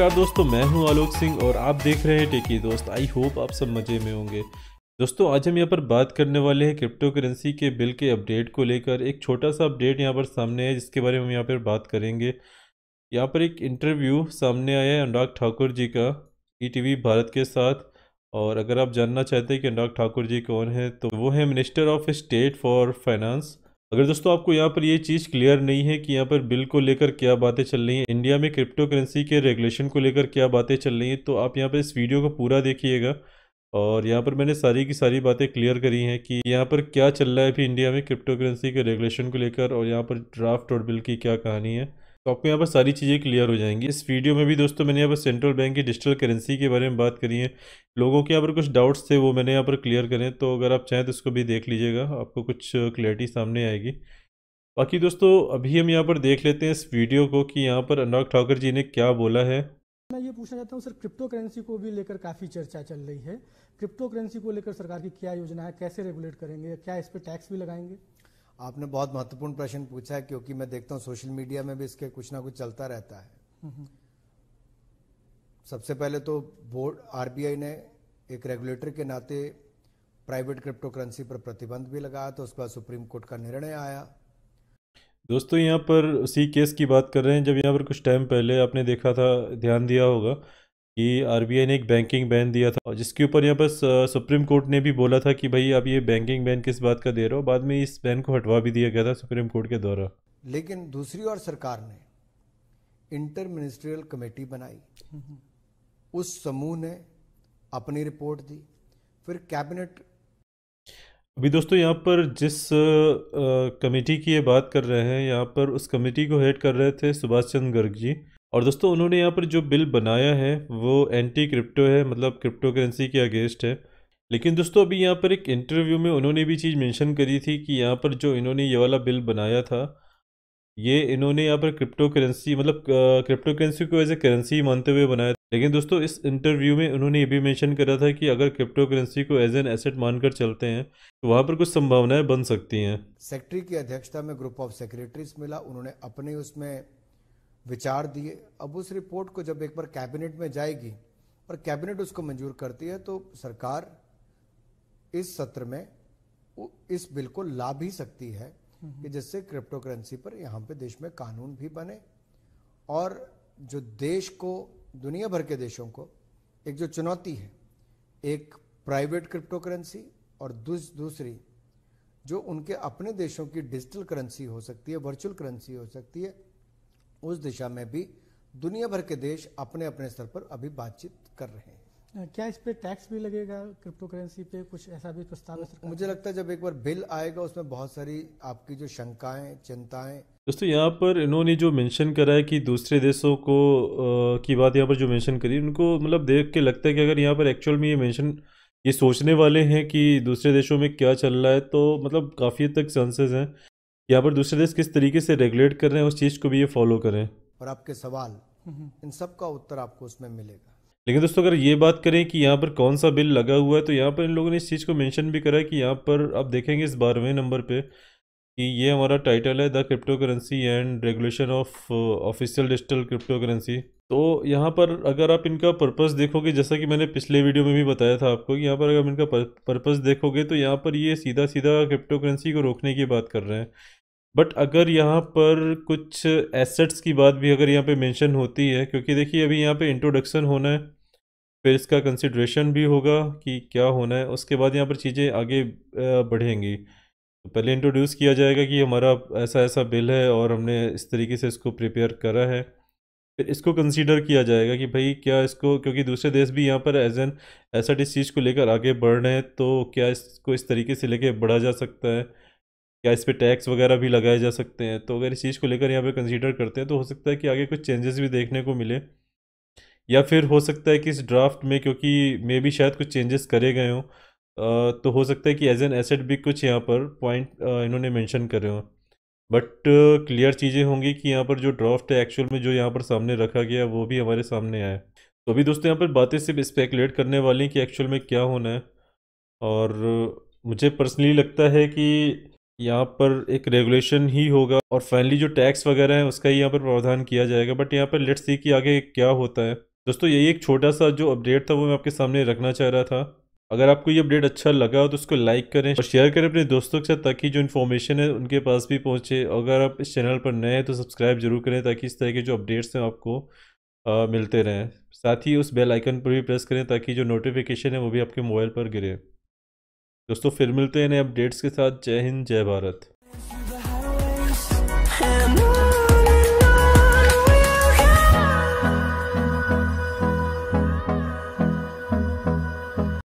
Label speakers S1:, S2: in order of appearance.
S1: नमस्कार दोस्तों मैं हूं आलोक सिंह और आप देख रहे हैं टेकी दोस्त आई होप आप सब मज़े में होंगे दोस्तों आज हम यहाँ पर बात करने वाले हैं क्रिप्टो करेंसी के बिल के अपडेट को लेकर एक छोटा सा अपडेट यहाँ पर सामने है जिसके बारे में हम यहां पर बात करेंगे यहाँ पर एक इंटरव्यू सामने आया है अनुराग ठाकुर जी का ई e भारत के साथ और अगर आप जानना चाहते हैं कि अनुराग ठाकुर जी कौन है तो वो है minister of state for finance अगर दोस्तों आपको यहाँ पर ये चीज़ क्लियर नहीं है कि यहाँ पर बिल को लेकर क्या बातें चल रही हैं इंडिया में क्रिप्टो करेंसी के रेगुलेशन को लेकर क्या बातें चल रही हैं तो आप यहाँ पर इस वीडियो को पूरा देखिएगा और यहाँ पर मैंने सारी की सारी बातें क्लियर करी हैं कि यहाँ पर क्या चल रहा है अभी इंडिया में क्रिप्टो करेंसी के रेगुलेशन को लेकर और यहाँ पर ड्राफ्ट और बिल की क्या कहानी है तो आपको यहाँ पर सारी चीज़ें क्लियर हो जाएंगी इस वीडियो में भी दोस्तों मैंने यहाँ पर सेंट्रल बैंक की डिजिटल करेंसी के बारे में बात करी है लोगों के यहाँ पर कुछ डाउट्स थे वो मैंने यहाँ पर क्लियर करें तो अगर आप चाहें तो इसको भी देख लीजिएगा आपको कुछ क्लैरिटी सामने आएगी बाकी दोस्तों अभी हम यहाँ पर देख लेते हैं इस वीडियो को कि यहाँ पर अनुराग ठाकुर जी ने क्या बोला है
S2: मैं ये पूछना चाहता हूँ सर क्रिप्टो करेंसी को भी लेकर काफ़ी चर्चा चल रही है क्रिप्टो करेंसी को लेकर सरकार की क्या योजना है कैसे रेगुलेट करेंगे क्या इस पर टैक्स भी लगाएंगे आपने बहुत महत्वपूर्ण प्रश्न पूछा है क्योंकि मैं देखता हूँ सोशल मीडिया में भी इसके कुछ ना कुछ चलता रहता है सबसे पहले तो बोर्ड आरबीआई ने एक रेगुलेटर के नाते प्राइवेट क्रिप्टो करेंसी पर प्रतिबंध भी लगाया तो उसके बाद सुप्रीम कोर्ट का निर्णय आया
S1: दोस्तों यहाँ पर उसी केस की बात कर रहे हैं जब यहाँ पर कुछ टाइम पहले आपने देखा था ध्यान दिया होगा कि आरबीआई ने एक बैंकिंग बैन दिया था जिसके ऊपर यहाँ पर सुप्रीम कोर्ट ने भी बोला था कि भाई आप ये बैंकिंग बैन किस बात का दे रहे हो बाद में इस बैन को हटवा भी दिया गया था सुप्रीम कोर्ट के द्वारा
S2: लेकिन दूसरी ओर सरकार ने इंटर मिनिस्ट्रियल कमेटी बनाई उस समूह ने अपनी रिपोर्ट दी फिर कैबिनेट
S1: अभी दोस्तों यहाँ पर जिस कमेटी की ये बात कर रहे हैं यहाँ पर उस कमेटी को हेड कर रहे थे सुभाष चंद्र गर्ग जी और दोस्तों उन्होंने यहाँ पर जो बिल बनाया है वो एंटी क्रिप्टो है मतलब क्रिप्टो करेंसी के अगेंस्ट है लेकिन दोस्तों अभी यहाँ पर एक इंटरव्यू में उन्होंने भी चीज़ मेंशन करी थी कि यहाँ पर जो इन्होंने ये वाला बिल बनाया था ये इन्होंने यहाँ पर क्रिप्टो करेंसी मतलब क्रिप्टो करेंसी को एज ए करेंसी मानते हुए बनाया था लेकिन दोस्तों इस इंटरव्यू में उन्होंने ये भी मैंशन करा था कि अगर क्रिप्टो करेंसी को एज एन एसेट मानकर चलते हैं तो वहाँ पर कुछ संभावनाएं बन सकती हैं
S2: सेक्रेटरी की अध्यक्षता में ग्रुप ऑफ सेक्रेटरीज मिला उन्होंने अपने उसमें विचार दिए अब उस रिपोर्ट को जब एक बार कैबिनेट में जाएगी और कैबिनेट उसको मंजूर करती है तो सरकार इस सत्र में इस बिल को ला भी सकती है कि जिससे क्रिप्टो करेंसी पर यहाँ पे देश में कानून भी बने और जो देश को दुनिया भर के देशों को एक जो चुनौती है एक प्राइवेट क्रिप्टो करेंसी और दूसरी जो उनके अपने देशों की डिजिटल करेंसी हो सकती है वर्चुअल करेंसी हो सकती है उस दिशा में भी दुनिया भर के देश अपने अपने स्तर पर अभी बातचीत कर रहे हैं क्या इस पे टैक्स भी लगेगा क्रिप्टो करेंसी पे कुछ ऐसा भी प्रस्ताव है मुझे लगता है जब एक बार बिल आएगा उसमें बहुत सारी आपकी जो शंकाएं चिंताएं
S1: दोस्तों यहाँ पर इन्होंने जो मेंशन करा है कि दूसरे देशों को आ, की बात यहाँ पर जो मेंशन करी उनको मतलब देख के लगता है कि अगर यहाँ पर एक्चुअल में ये मेंशन ये सोचने वाले हैं कि दूसरे देशों में क्या चल रहा है तो मतलब काफ़ी हद तक चांसेस हैं यहाँ पर दूसरे देश किस तरीके से रेगुलेट कर रहे हैं उस चीज़ को भी ये फॉलो करें और
S2: आपके सवाल इन सब का उत्तर आपको उसमें मिलेगा
S1: लेकिन दोस्तों अगर ये बात करें कि यहाँ पर कौन सा बिल लगा हुआ है तो यहाँ पर इन लोगों ने इस चीज़ को मेंशन भी करा है कि यहाँ पर आप देखेंगे इस बारहवें नंबर पे कि ये हमारा टाइटल है the cryptocurrency and regulation of official digital cryptocurrency तो यहाँ पर अगर आप इनका पर्पस देखोगे जैसा कि मैंने पिछले वीडियो में भी बताया था आपको कि यहाँ पर अगर आप इनका पर्पस देखोगे तो यहाँ पर ये सीधा सीधा क्रिप्टो करेंसी को रोकने की बात कर रहे हैं बट अगर यहाँ पर कुछ एसेट्स की बात भी अगर यहाँ पे मेंशन होती है क्योंकि देखिए अभी यहाँ पे इंट्रोडक्शन होना है फिर इसका कंसिड्रेशन भी होगा कि क्या होना है उसके बाद यहाँ पर चीज़ें आगे बढ़ेंगी तो पहले इंट्रोड्यूस किया जाएगा कि हमारा ऐसा ऐसा बिल है और हमने इस तरीके से इसको प्रिपेयर करा है फिर इसको कंसीडर किया जाएगा कि भाई क्या इसको क्योंकि दूसरे देश भी यहाँ पर एज एन एसेट इस चीज़ को लेकर आगे बढ़ रहे हैं तो क्या इसको इस तरीके से लेके बढ़ा जा सकता है या इस पर टैक्स वगैरह भी लगाए जा सकते हैं तो अगर इस चीज़ को लेकर यहाँ पे कंसीडर करते हैं तो हो सकता है कि आगे कुछ चेंजेस भी देखने को मिले या फिर हो सकता है कि इस ड्राफ्ट में क्योंकि मे भी शायद कुछ चेंजेस करे गए हों तो हो सकता है कि एज एन एसेट भी कुछ यहाँ पर पॉइंट इन्होंने मेंशन करे हों बट क्लियर चीज़ें होंगी कि यहाँ पर जो ड्राफ्ट है एक्चुअल में जो यहाँ पर सामने रखा गया वो भी हमारे सामने आए तो अभी दोस्तों यहाँ पर बातें सिर्फ स्पेकुलेट करने वाली हैं कि एक्चुअल में क्या होना है और मुझे पर्सनली लगता है कि यहाँ पर एक रेगुलेशन ही होगा और फाइनली जो टैक्स वगैरह है उसका ही यहाँ पर प्रावधान किया जाएगा बट यहाँ पर लेट्स सी कि आगे क्या होता है दोस्तों यही एक छोटा सा जो अपडेट था वो मैं आपके सामने रखना चाह रहा था अगर आपको ये अपडेट अच्छा लगा हो तो उसको लाइक करें और शेयर करें अपने दोस्तों के साथ ताकि जो इन्फॉर्मेशन है उनके पास भी पहुँचे अगर आप इस चैनल पर नए हैं तो सब्सक्राइब जरूर करें ताकि इस तरह के जो अपडेट्स हैं आपको आ, मिलते रहें साथ ही उस बेल आइकन पर भी प्रेस करें ताकि जो नोटिफिकेशन है वो भी आपके मोबाइल पर गिरे दोस्तों फिर मिलते हैं नए अपडेट्स के साथ जय हिंद जय भारत